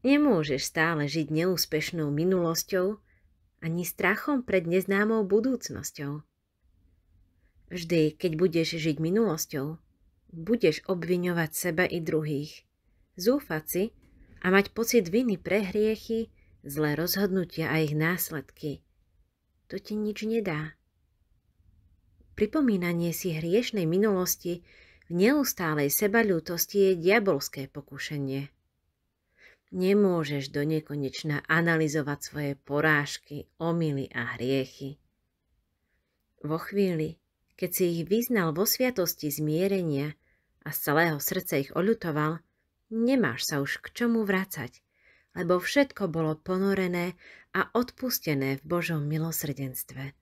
Nemôžeš stále žiť neúspešnou minulosťou ani strachom pred neznámou budúcnosťou. Vždy, keď budeš žiť minulosťou, budeš obviňovať seba i druhých, zúfať si a mať pocit viny pre hriechy, zlé rozhodnutia a ich následky. To ti nič nedá. Pripomínanie si hriešnej minulosti v neustálej sebaľútosti je diabolské pokušenie. Nemôžeš do nekonečna analyzovať svoje porážky, omily a hriechy. Vo chvíli, keď si ich vyznal vo sviatosti zmierenia a z celého srdca ich oľutoval, nemáš sa už k čomu vracať, lebo všetko bolo ponorené a odpustené v Božom milosrdenstve.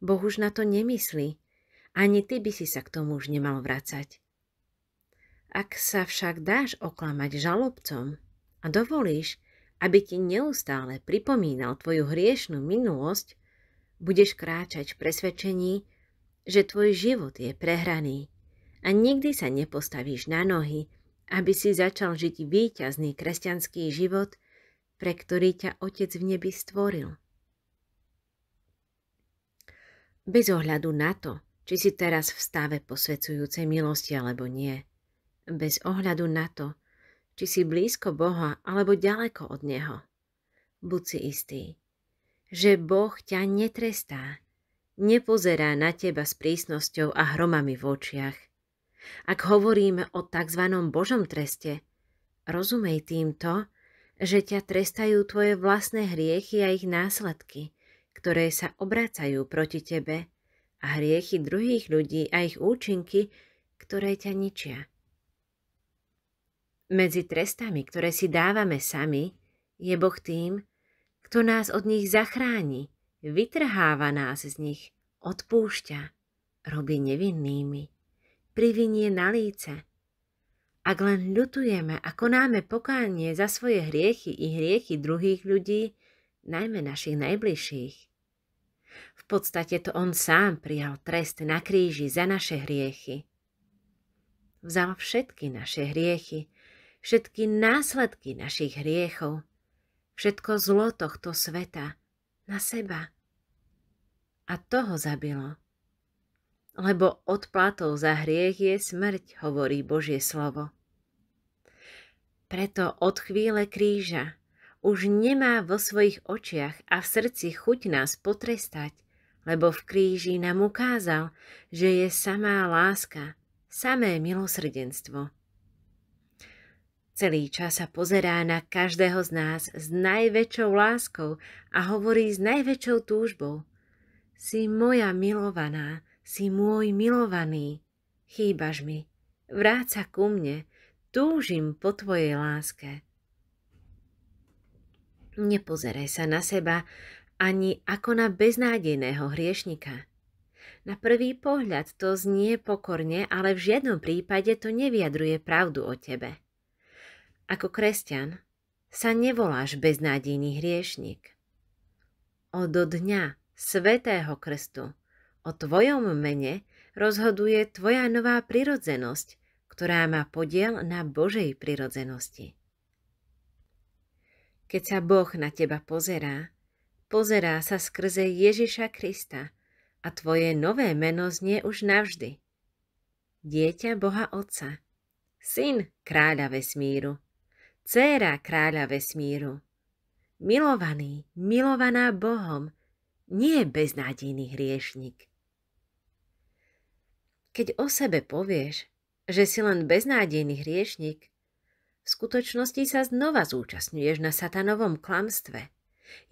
Boh už na to nemyslí, ani ty by si sa k tomu už nemal vracať. Ak sa však dáš oklamať žalobcom a dovolíš, aby ti neustále pripomínal tvoju hriešnú minulosť, budeš kráčať v presvedčení, že tvoj život je prehraný a nikdy sa nepostavíš na nohy, aby si začal žiť výťazný kresťanský život, pre ktorý ťa Otec v nebi stvoril. Bez ohľadu na to, či si teraz v stave posvedzujúcej milosti alebo nie – bez ohľadu na to, či si blízko Boha alebo ďaleko od Neho. Buď si istý, že Boh ťa netrestá, nepozerá na teba s prísnosťou a hromami v očiach. Ak hovoríme o tzv. Božom treste, rozumej týmto, že ťa trestajú tvoje vlastné hriechy a ich následky, ktoré sa obracajú proti tebe – a hriechy druhých ľudí a ich účinky, ktoré ťa ničia. Medzi trestami, ktoré si dávame sami, je Boh tým, kto nás od nich zachráni, vytrháva nás z nich, odpúšťa, robí nevinnými, privinie na líce. Ak len ľutujeme a konáme pokánie za svoje hriechy i hriechy druhých ľudí, najmä našich najbližších. V podstate to on sám prijal trest na kríži za naše hriechy. Vzal všetky naše hriechy všetky následky našich hriechov, všetko zlo tohto sveta na seba. A to ho zabilo. Lebo odplatou za hriech je smrť, hovorí Božie slovo. Preto od chvíle kríža už nemá vo svojich očiach a v srdci chuť nás potrestať, lebo v kríži nám ukázal, že je samá láska, samé milosrdenstvo. Celý čas sa pozerá na každého z nás s najväčšou láskou a hovorí s najväčšou túžbou. Si moja milovaná, si môj milovaný, chýbaš mi, vráca ku mne, túžim po tvojej láske. Nepozeraj sa na seba ani ako na beznádejného hriešnika. Na prvý pohľad to znie pokorne, ale v žiadnom prípade to nevyjadruje pravdu o tebe. Ako kresťan sa nevoláš beznádejný hriešnik. Od dňa Svetého Krstu o tvojom mene rozhoduje tvoja nová prirodzenosť, ktorá má podiel na Božej prirodzenosti. Keď sa Boh na teba pozerá, pozerá sa skrze Ježiša Krista a tvoje nové meno znie už navždy. Dieťa Boha Otca, syn kráľa vesmíru, dcéra kráľa vesmíru. Milovaný, milovaná Bohom, nie beznádejný hriešnik. Keď o sebe povieš, že si len beznádejný hriešnik, v skutočnosti sa znova zúčastňuješ na satanovom klamstve.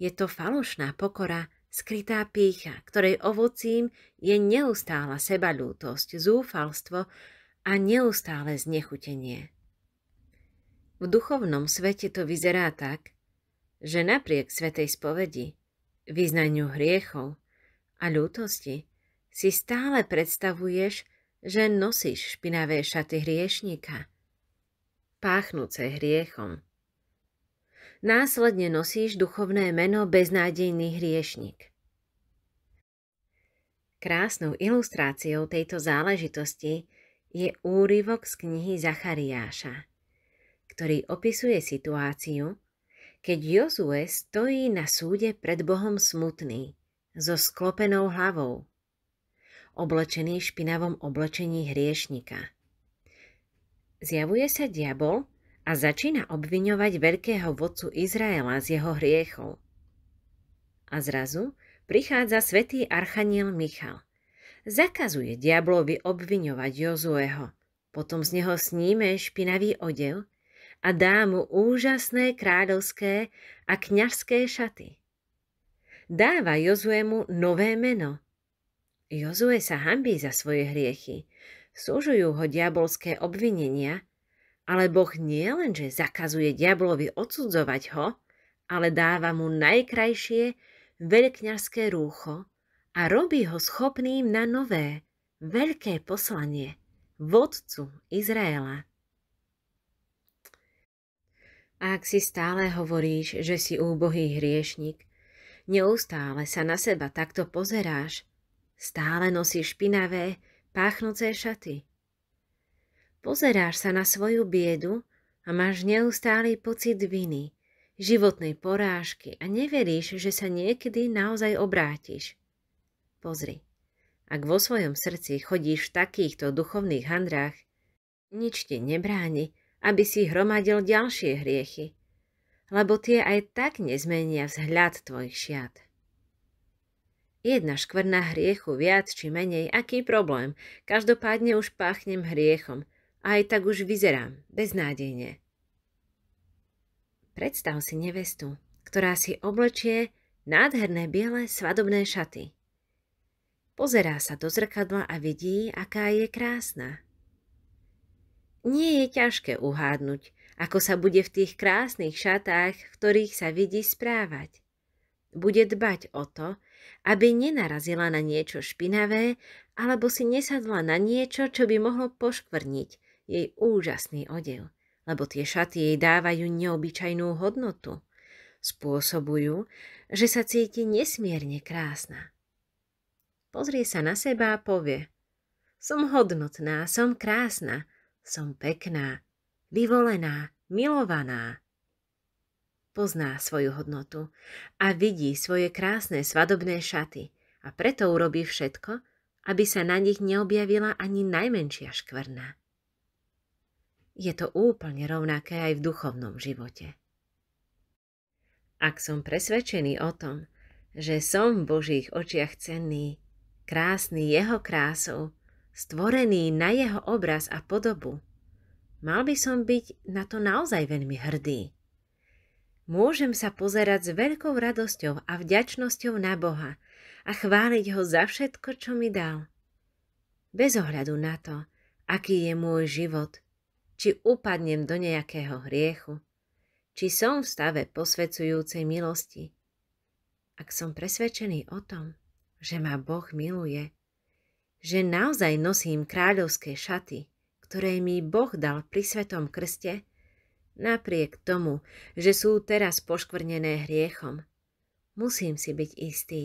Je to falošná pokora, skrytá pícha, ktorej ovocím je neustála sebalútosť, zúfalstvo a neustále znechutenie. V duchovnom svete to vyzerá tak, že napriek svetej spovedi, vyznaniu hriechov a ľútosti si stále predstavuješ, že nosíš špinavé šaty hriešníka, páchnúce hriechom. Následne nosíš duchovné meno beznádejný hriešník. Krásnou ilustráciou tejto záležitosti je úryvok z knihy Zachariáša ktorý opisuje situáciu, keď Jozue stojí na súde pred Bohom smutný, so sklopenou hlavou, oblečený špinavom oblečení hriešnika. Zjavuje sa diabol a začína obviňovať veľkého vodcu Izraela z jeho hriechov. A zrazu prichádza svätý archaniel Michal. Zakazuje diablovi obviňovať Jozueho, potom z neho sníme špinavý odev a dá mu úžasné kráľovské a kňažské šaty. Dáva Jozuemu nové meno. Jozue sa hambí za svoje hriechy, súžujú ho diabolské obvinenia, ale Boh nielenže zakazuje diablovi odsudzovať ho, ale dáva mu najkrajšie veľkňarské rúcho a robí ho schopným na nové, veľké poslanie, vodcu Izraela. A ak si stále hovoríš, že si úbohý hriešnik, neustále sa na seba takto pozeráš, stále nosíš špinavé, páchnúce šaty. Pozeráš sa na svoju biedu a máš neustály pocit viny, životnej porážky a neveríš, že sa niekedy naozaj obrátiš. Pozri, ak vo svojom srdci chodíš v takýchto duchovných handrách, nič ti nebráni aby si hromadil ďalšie hriechy, lebo tie aj tak nezmenia vzhľad tvojich šiat. Jedna škvrna hriechu viac či menej, aký problém, každopádne už páchnem hriechom a aj tak už vyzerám, beznádejne. Predstav si nevestu, ktorá si oblečie nádherné biele svadobné šaty. Pozerá sa do zrkadla a vidí, aká je krásna. Nie je ťažké uhádnuť, ako sa bude v tých krásnych šatách, v ktorých sa vidí správať. Bude dbať o to, aby nenarazila na niečo špinavé alebo si nesadla na niečo, čo by mohlo poškvrniť jej úžasný odev, lebo tie šaty jej dávajú neobyčajnú hodnotu. Spôsobujú, že sa cíti nesmierne krásna. Pozrie sa na seba a povie Som hodnotná, som krásna – som pekná, vyvolená, milovaná. Pozná svoju hodnotu a vidí svoje krásne svadobné šaty a preto urobí všetko, aby sa na nich neobjavila ani najmenšia škvrna. Je to úplne rovnaké aj v duchovnom živote. Ak som presvedčený o tom, že som v Božích očiach cenný, krásny jeho krásou, stvorený na jeho obraz a podobu, mal by som byť na to naozaj veľmi hrdý. Môžem sa pozerať s veľkou radosťou a vďačnosťou na Boha a chváliť ho za všetko, čo mi dal. Bez ohľadu na to, aký je môj život, či upadnem do nejakého hriechu, či som v stave posvecujúcej milosti. Ak som presvedčený o tom, že ma Boh miluje, že naozaj nosím kráľovské šaty, ktoré mi Boh dal pri svetom krste, napriek tomu, že sú teraz poškvrnené hriechom. Musím si byť istý,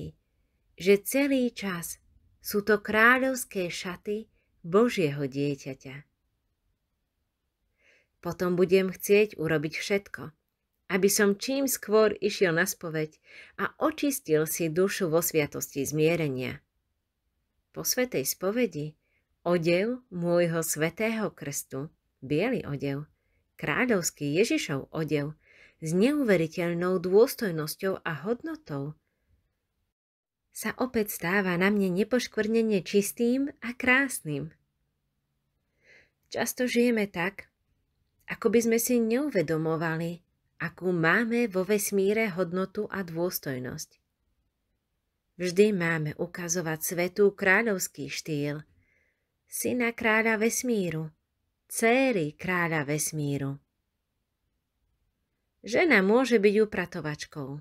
že celý čas sú to kráľovské šaty Božieho dieťaťa. Potom budem chcieť urobiť všetko, aby som čím skôr išiel na spoveď a očistil si dušu vo sviatosti zmierenia. Po svetej spovedi odev môjho svetého krstu, biely odev, kráľovský Ježišov odev, s neuveriteľnou dôstojnosťou a hodnotou, sa opäť stáva na mne nepoškvrnenie čistým a krásnym. Často žijeme tak, ako by sme si neuvedomovali, akú máme vo vesmíre hodnotu a dôstojnosť. Vždy máme ukazovať svetu kráľovský štýl. Syna kráľa vesmíru, céry kráľa vesmíru. Žena môže byť upratovačkou,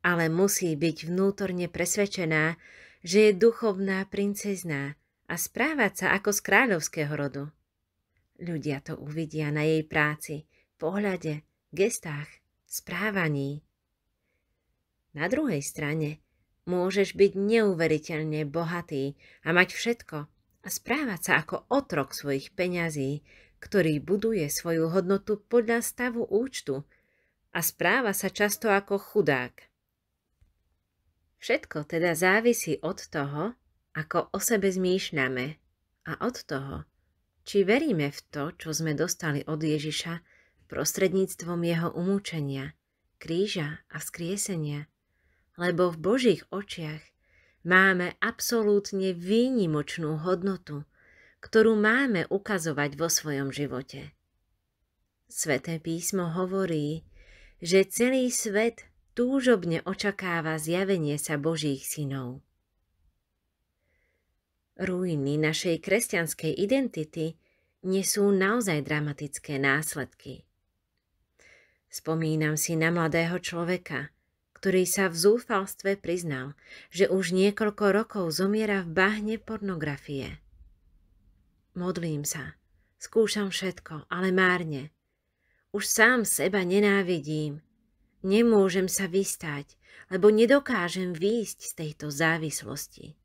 ale musí byť vnútorne presvedčená, že je duchovná princezná a správať sa ako z kráľovského rodu. Ľudia to uvidia na jej práci, pohľade, gestách, správaní. Na druhej strane Môžeš byť neuveriteľne bohatý a mať všetko a správať sa ako otrok svojich peňazí, ktorý buduje svoju hodnotu podľa stavu účtu a správa sa často ako chudák. Všetko teda závisí od toho, ako o sebe zmýšľame a od toho, či veríme v to, čo sme dostali od Ježiša prostredníctvom jeho umúčenia, kríža a vzkriesenia, lebo v Božích očiach máme absolútne výnimočnú hodnotu, ktorú máme ukazovať vo svojom živote. Sveté písmo hovorí, že celý svet túžobne očakáva zjavenie sa Božích synov. Ruiny našej kresťanskej identity nesú naozaj dramatické následky. Spomínam si na mladého človeka, ktorý sa v zúfalstve priznal, že už niekoľko rokov zomiera v bahne pornografie. Modlím sa, skúšam všetko, ale márne. Už sám seba nenávidím. Nemôžem sa vystať, lebo nedokážem výjsť z tejto závislosti.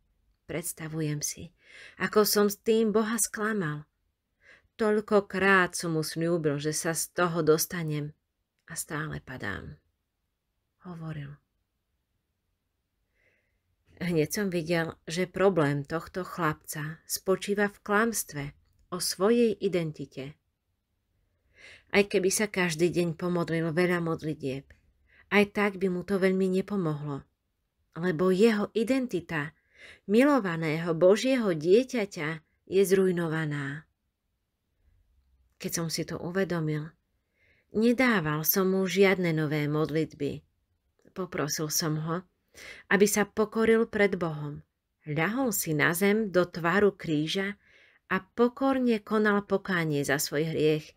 Predstavujem si, ako som s tým Boha sklamal. Toľkokrát som mu sľúbil, že sa z toho dostanem a stále padám hovoril. Hneď som videl, že problém tohto chlapca spočíva v klamstve o svojej identite. Aj keby sa každý deň pomodlil veľa modlitieb, aj tak by mu to veľmi nepomohlo, lebo jeho identita milovaného Božieho dieťaťa je zrujnovaná. Keď som si to uvedomil, nedával som mu žiadne nové modlitby, poprosil som ho, aby sa pokoril pred Bohom. Ľahol si na zem do tvaru kríža a pokorne konal pokánie za svoj hriech,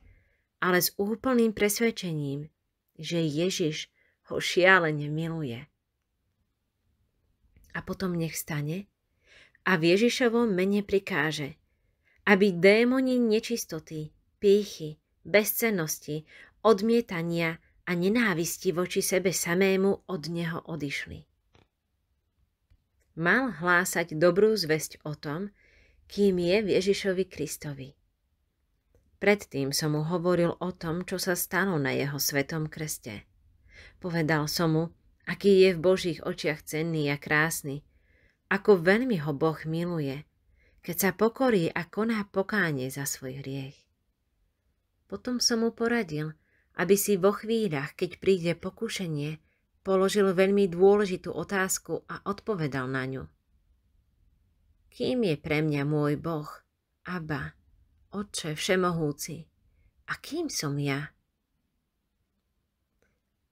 ale s úplným presvedčením, že Ježiš ho šialene miluje. A potom nech stane a v Ježišovom mene prikáže, aby démoni nečistoty, pýchy, bezcennosti, odmietania, a nenávisti voči sebe samému od neho odišli. Mal hlásať dobrú zväzť o tom, kým je v Ježišovi Kristovi. Predtým som mu hovoril o tom, čo sa stalo na jeho svetom kreste. Povedal som mu, aký je v Božích očiach cenný a krásny, ako veľmi ho Boh miluje, keď sa pokorí a koná pokánie za svoj hriech. Potom som mu poradil, aby si vo chvíľach, keď príde pokušenie, položil veľmi dôležitú otázku a odpovedal na ňu. Kým je pre mňa môj Boh, Abba, Otče Všemohúci, a kým som ja?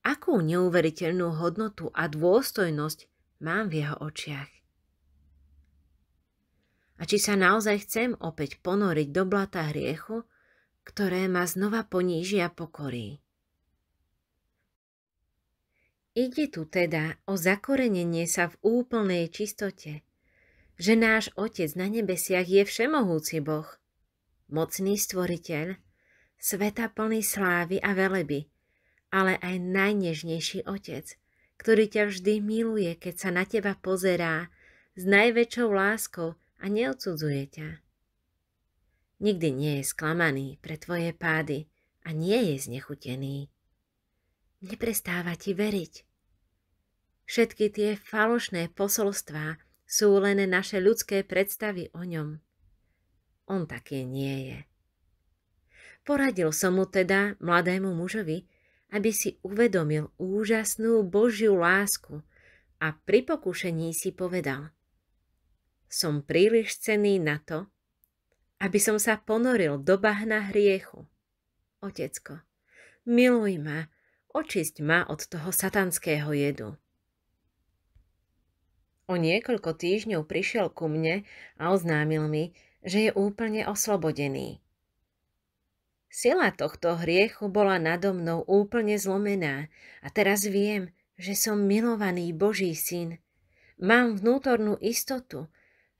Akú neuveriteľnú hodnotu a dôstojnosť mám v jeho očiach? A či sa naozaj chcem opäť ponoriť do blata hriechu, ktoré ma znova ponížia pokory. Ide tu teda o zakorenenie sa v úplnej čistote, že náš Otec na nebesiach je všemohúci Boh, mocný stvoriteľ, sveta plný slávy a veleby, ale aj najnežnejší Otec, ktorý ťa vždy miluje, keď sa na teba pozerá s najväčšou láskou a neodsudzuje ťa. Nikdy nie je sklamaný pre tvoje pády a nie je znechutený. Neprestáva ti veriť. Všetky tie falošné posolstvá sú len naše ľudské predstavy o ňom. On také nie je. Poradil som mu teda, mladému mužovi, aby si uvedomil úžasnú Božiu lásku a pri pokušení si povedal Som príliš cený na to, aby som sa ponoril do bahna hriechu. Otecko, miluj ma, očisť ma od toho satanského jedu. O niekoľko týždňov prišiel ku mne a oznámil mi, že je úplne oslobodený. Sila tohto hriechu bola nado mnou úplne zlomená a teraz viem, že som milovaný Boží syn. Mám vnútornú istotu,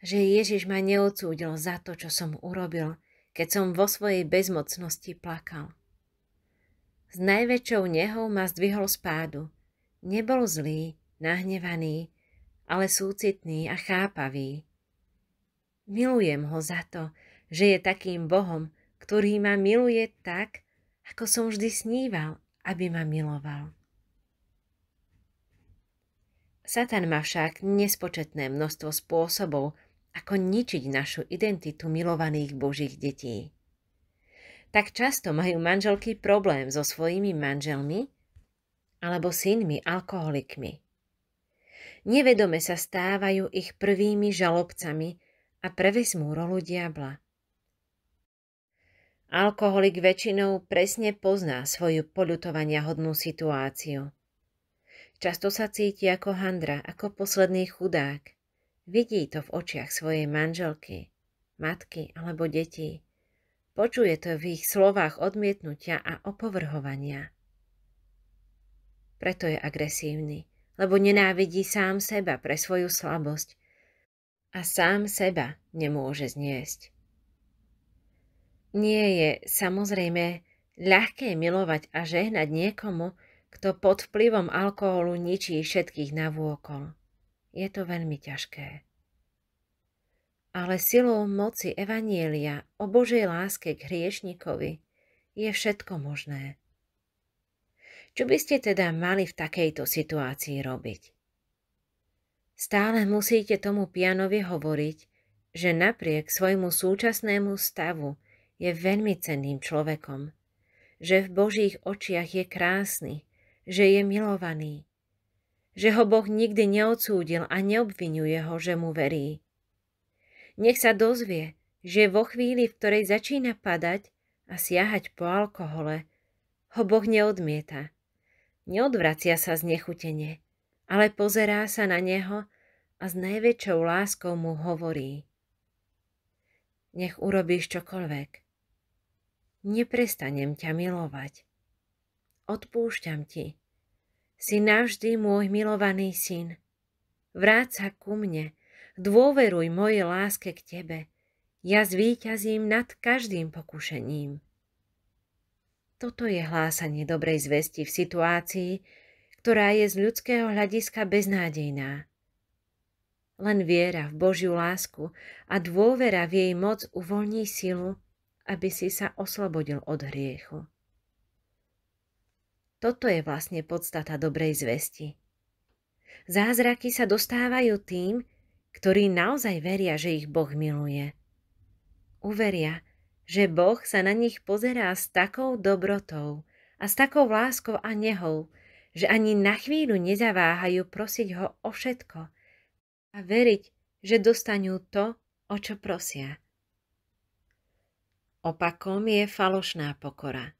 že Ježiš ma neodsúdil za to, čo som urobil, keď som vo svojej bezmocnosti plakal. S najväčšou nehou ma zdvihol spádu. Nebol zlý, nahnevaný, ale súcitný a chápavý. Milujem ho za to, že je takým Bohom, ktorý ma miluje tak, ako som vždy sníval, aby ma miloval. Satan má však nespočetné množstvo spôsobov, ako ničiť našu identitu milovaných Božích detí. Tak často majú manželky problém so svojimi manželmi alebo synmi alkoholikmi. Nevedome sa stávajú ich prvými žalobcami a prevezmú rolu diabla. Alkoholik väčšinou presne pozná svoju poľutovania hodnú situáciu. Často sa cíti ako handra, ako posledný chudák. Vidí to v očiach svojej manželky, matky alebo detí. Počuje to v ich slovách odmietnutia a opovrhovania. Preto je agresívny, lebo nenávidí sám seba pre svoju slabosť a sám seba nemôže zniesť. Nie je samozrejme ľahké milovať a žehnať niekomu, kto pod vplyvom alkoholu ničí všetkých navôkol je to veľmi ťažké. Ale silou moci Evanielia o Božej láske k hriešnikovi je všetko možné. Čo by ste teda mali v takejto situácii robiť? Stále musíte tomu pianovi hovoriť, že napriek svojmu súčasnému stavu je veľmi cenným človekom, že v Božích očiach je krásny, že je milovaný, že ho Boh nikdy neodsúdil a neobvinuje ho, že mu verí. Nech sa dozvie, že vo chvíli, v ktorej začína padať a siahať po alkohole, ho Boh neodmieta. Neodvracia sa znechutenie, ale pozerá sa na neho a s najväčšou láskou mu hovorí. Nech urobíš čokoľvek. Neprestanem ťa milovať. Odpúšťam ti si navždy môj milovaný syn. Vráť sa ku mne, dôveruj mojej láske k tebe. Ja zvíťazím nad každým pokušením. Toto je hlásanie dobrej zvesti v situácii, ktorá je z ľudského hľadiska beznádejná. Len viera v Božiu lásku a dôvera v jej moc uvoľní silu, aby si sa oslobodil od hriechu. Toto je vlastne podstata dobrej zvesti. Zázraky sa dostávajú tým, ktorí naozaj veria, že ich Boh miluje. Uveria, že Boh sa na nich pozerá s takou dobrotou a s takou láskou a nehou, že ani na chvíľu nezaváhajú prosiť ho o všetko a veriť, že dostanú to, o čo prosia. Opakom je falošná pokora.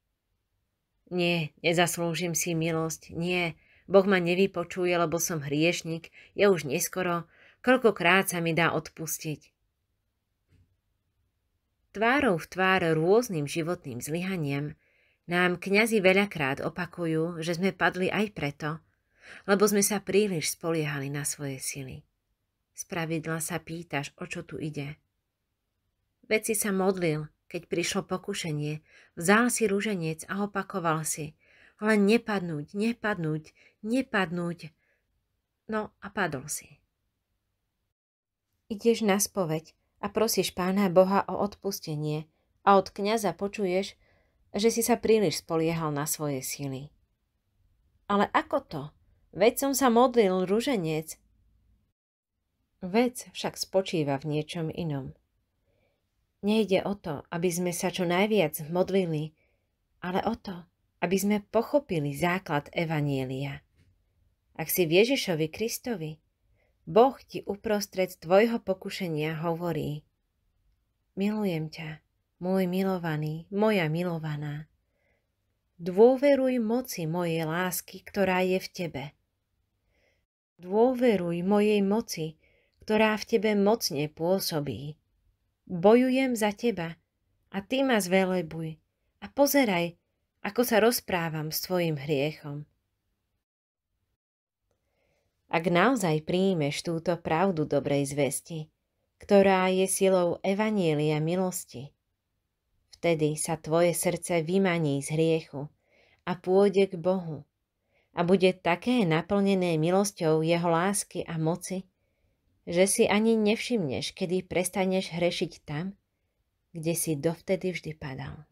Nie, nezaslúžim si milosť, nie. Boh ma nevypočuje, lebo som hriešnik, je už neskoro, koľkokrát sa mi dá odpustiť. Tvárou v tvár rôznym životným zlyhaniem nám kňazi veľakrát opakujú, že sme padli aj preto, lebo sme sa príliš spoliehali na svoje sily. Spravidla sa pýtaš, o čo tu ide. Veci sa modlil, keď prišlo pokušenie, vzal si rúženec a opakoval si. Len nepadnúť, nepadnúť, nepadnúť. No a padol si. Ideš na spoveď a prosíš pána Boha o odpustenie a od kniaza počuješ, že si sa príliš spoliehal na svoje sily. Ale ako to? Veď som sa modlil rúženec. Vec však spočíva v niečom inom. Nejde o to, aby sme sa čo najviac modlili, ale o to, aby sme pochopili základ Evanielia. Ak si Ježišovi Kristovi, Boh ti uprostred tvojho pokušenia hovorí Milujem ťa, môj milovaný, moja milovaná. Dôveruj moci mojej lásky, ktorá je v tebe. Dôveruj mojej moci, ktorá v tebe mocne pôsobí. Bojujem za teba a ty ma zvelebuj a pozeraj, ako sa rozprávam s tvojim hriechom. Ak naozaj príjmeš túto pravdu dobrej zvesti, ktorá je silou Evanielia milosti, vtedy sa tvoje srdce vymaní z hriechu a pôjde k Bohu a bude také naplnené milosťou Jeho lásky a moci, že si ani nevšimneš, kedy prestaneš hrešiť tam, kde si dovtedy vždy padal.